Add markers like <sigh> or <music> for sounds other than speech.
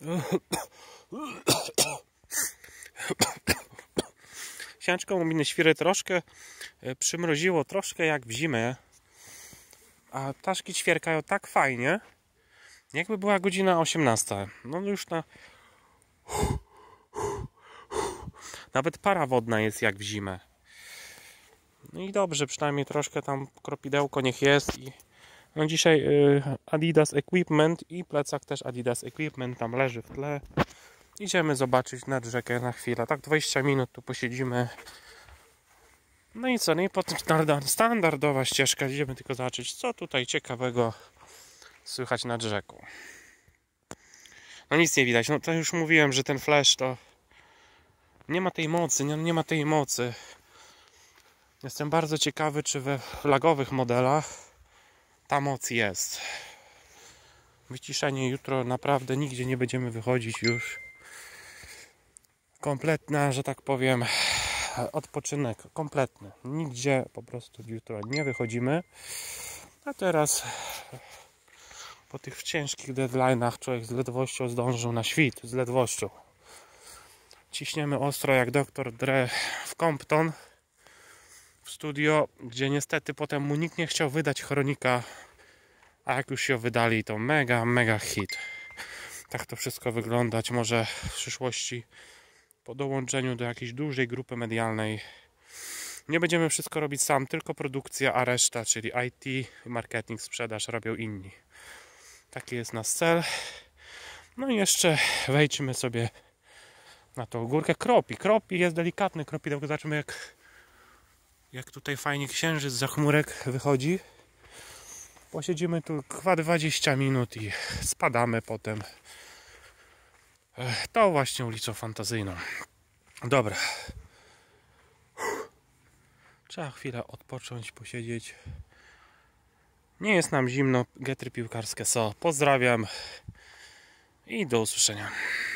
<coughs> Sianczką minę świry troszkę, e, przymroziło troszkę jak w zimę, a ptaszki ćwierkają tak fajnie, jakby była godzina 18. No już na... Nawet para wodna jest jak w zimę. No i dobrze, przynajmniej troszkę tam kropidełko niech jest i no dzisiaj y, Adidas Equipment i plecak też Adidas Equipment tam leży w tle. Idziemy zobaczyć nad rzekę na chwilę. Tak 20 minut tu posiedzimy. No i co, no i potem standardowa ścieżka. Idziemy tylko zobaczyć, co tutaj ciekawego słychać nad rzeką. No nic nie widać. No to już mówiłem, że ten flash to nie ma tej mocy, nie, nie ma tej mocy. Jestem bardzo ciekawy, czy we flagowych modelach ta moc jest. Wyciszenie jutro naprawdę nigdzie nie będziemy wychodzić już. Kompletna, że tak powiem, odpoczynek kompletny. Nigdzie po prostu jutro nie wychodzimy. A teraz po tych ciężkich deadline'ach człowiek z ledwością zdążył na świt, z ledwością. Ciśniemy ostro jak doktor Dre w Compton w studio, gdzie niestety potem mu nikt nie chciał wydać chronika, a jak już się wydali, to mega, mega hit. Tak to wszystko wyglądać może w przyszłości po dołączeniu do jakiejś dużej grupy medialnej. Nie będziemy wszystko robić sam, tylko produkcja, a reszta, czyli IT, marketing, sprzedaż robią inni. Taki jest nasz cel. No i jeszcze wejdźmy sobie na tą górkę kropi. Kropi jest delikatny Kropi, kropidełko. Zobaczymy jak jak tutaj fajnie księżyc za chmurek wychodzi. Posiedzimy tu kwa 20 minut i spadamy potem. To właśnie ulicą fantazyjną. Dobra. Trzeba chwilę odpocząć, posiedzieć. Nie jest nam zimno. Getry piłkarskie są. Pozdrawiam i do usłyszenia.